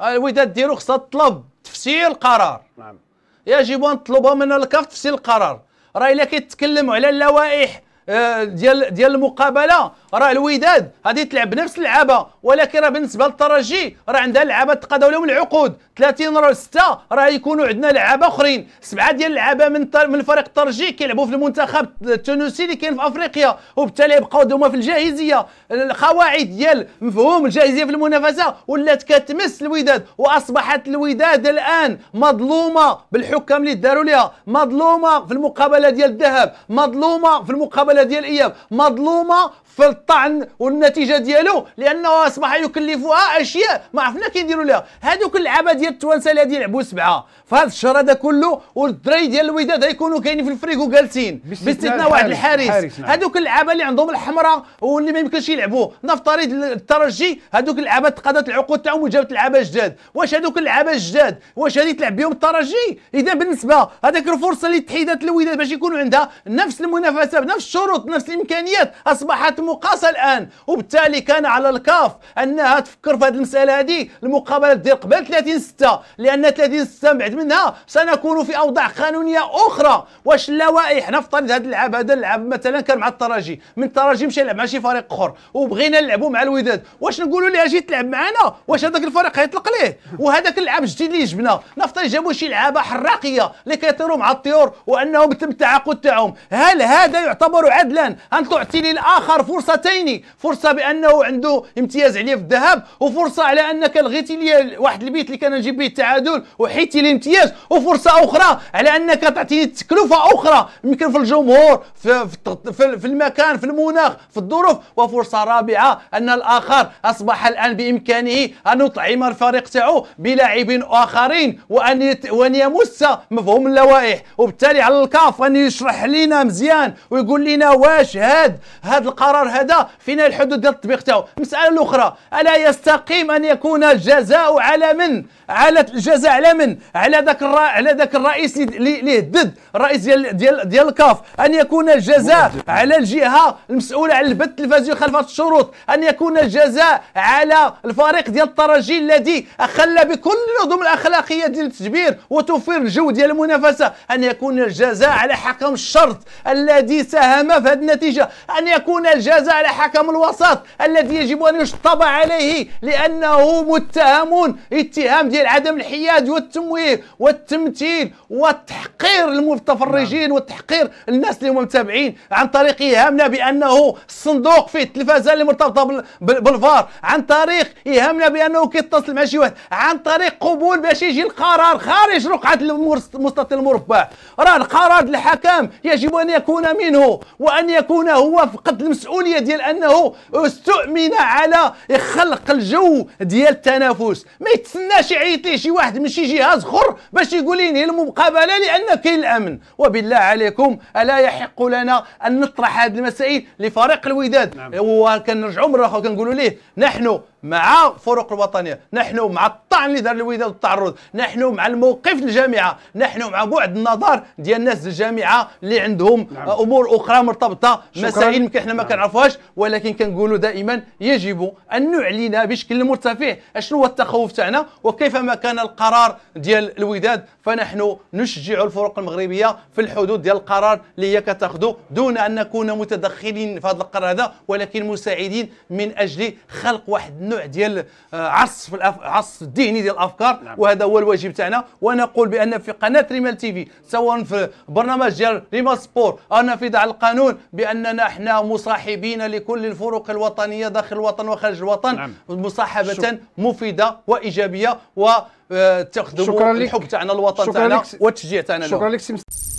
الوداد ديالو خصها تطلب تفسير القرار نعم يجب ان نطلبها من الكاف تفسير القرار راه الا كيتكلموا على اللوائح آه، ديال ديال المقابله راه الوداد غادي تلعب نفس اللعابه ولكن راه بالنسبه للترجي راه عندها لعابه تقاضوا لهم العقود 30 راه 6 راه يكونوا عندنا لعابه اخرين سبعه ديال اللعابه من من فريق الترجي كيلعبوا في المنتخب التونسي اللي كاين في افريقيا وبالتالي يبقاو هما في الجاهزيه القواعد ديال مفهوم الجاهزيه في المنافسه ولات كتمس الوداد واصبحت الوداد الان مظلومه بالحكام اللي داروا لها مظلومه في المقابله ديال الذهب مظلومه في المقابله المعامله ديال الايام مظلومه في الطعن والنتيجه ديالو لانه اصبح يكلفها اشياء ما عرفنا كيديروا لها هذوك اللعابه ديال التوانسه اللي غادي يلعبوا سبعه فهذا الشهر هذا كله والدراري ديال الوداد غيكونوا كاينين في الفريكو جالسين باستثناء واحد الحارس نعم. هذوك اللعابه اللي عندهم الحمراء واللي ما يمكنش يلعبوا نفترض الترجي هذوك اللعابه تقادات العقود تاعهم وجابت لعابه جداد واش هذوك اللعابه الجداد واش غادي تلعب بهم الترجي اذا بالنسبه هذاك الفرصه اللي تحيدت الوداد باش يكونوا عندها نفس المنافسه بنفس الشروط نفس الامكانيات اصبحت المقاصه الان وبالتالي كان على الكاف انها تفكر في هذه المساله هذه المقابله دير قبل 30 6 لان 30 6 بعد منها سنكون في اوضاع قانونيه اخرى واش اللوائح نفترض هذا اللعب هذا اللعب مثلا كان مع الترجي من الترجي مشى يلعب مع شي فريق اخر وبغينا نلعبوا مع الوداد واش نقولوا لها جي تلعب معنا واش هذاك الفريق حيطلق ليه وهذاك اللعب الجديد اللي جبنا نفترض جابوا شي لعابه حراقيه اللي كيطيروا مع الطيور وانهم تم التعاقد تاعهم هل هذا يعتبر عدلا ان تعطي للاخر فرصتين فرصه بانه عنده امتياز عليه في الذهاب وفرصه على انك لغيتي لي واحد البيت اللي كان نجيب به التعادل وحيتي الامتياز وفرصه اخرى على انك تعطيني تكلفه اخرى يمكن في الجمهور في, في, في المكان في المناخ في الظروف وفرصه رابعه ان الاخر اصبح الان بامكانه ان يطعم الفريق تاعو بلاعبين اخرين وان وان يمس مفهوم اللوائح وبالتالي على الكاف ان يشرح لنا مزيان ويقول لنا واش هاد هاد القرار القرار هذا فين الحدود ديال التطبيق تاعو المساله الاخرى الا يستقيم ان يكون الجزاء على من على الجزاء على من على ذاك الر... على ذاك الرئيس اللي هدد الرئيس ديال ديال ديال الكاف ان يكون الجزاء على الجهه المسؤوله على البث التلفزيوني خلف الشروط ان يكون الجزاء على الفريق ديال الترجي الذي اخل بكل النظم الاخلاقيه ديال التجبير وتوفير الجو ديال المنافسه ان يكون الجزاء على حكم الشرط الذي ساهم في هذه النتيجه ان يكون الجزاء الجزاء على حكم الوسط الذي يجب أن يشطب عليه لأنه متهم اتهام ديال عدم الحياد والتمويه والتمثيل والتحقير المتفرجين نعم. والتحقير الناس اللي هم متابعين عن طريق إيهامنا بأنه الصندوق فيه التلفازة اللي مرتبطة بالفار عن طريق إيهامنا بأنه كيتصل مع شي واحد عن طريق قبول باش يجي القرار خارج رقعة المستطيل المربع راه القرار الحكام يجب أن يكون منه وأن يكون هو فقد المسؤول المسؤوليه ديال انه استؤمن على خلق الجو ديال التنافس ما يتسناش يعيط ليه شي واحد من شي جهاز اخر باش يقول ينهي المقابله لان كاين الامن وبالله عليكم الا يحق لنا ان نطرح هذه المسائل لفريق الوداد نعم. وكنرجعوا مره اخرى كنقولوا ليه نحن مع فرق الوطنيه نحن مع الطعن اللي دار الوداد والتعرض نحن مع الموقف الجامعه نحن مع بعد النظر ديال الناس الجامعه اللي عندهم نعم. امور اخرى مرتبطه مسائل يمكن حنا ما نعم. كنعرفوهاش ولكن كنقولوا دائما يجب ان نعلن بشكل مرتفع شنو هو التخوف تاعنا وكيفما كان القرار ديال الوداد فنحن نشجع الفرق المغربيه في الحدود ديال القرار اللي هي كتاخذه دون ان نكون متدخلين في هذا القرار هذا ولكن مساعدين من اجل خلق واحد نوع ديال آه، عصف الأف... عصف الذهني ديال الافكار نعم. وهذا هو الواجب تاعنا ونقول بان في قناه ريمال تي في سواء في برنامج ديال ريمال سبور في دع القانون باننا احنا مصاحبين لكل الفروق الوطنيه داخل الوطن وخارج الوطن نعم. مصاحبه شو. مفيده وايجابيه وتخدم آه، الحب تاعنا الوطن تاعنا والتشجيع تاعنا شكرا لك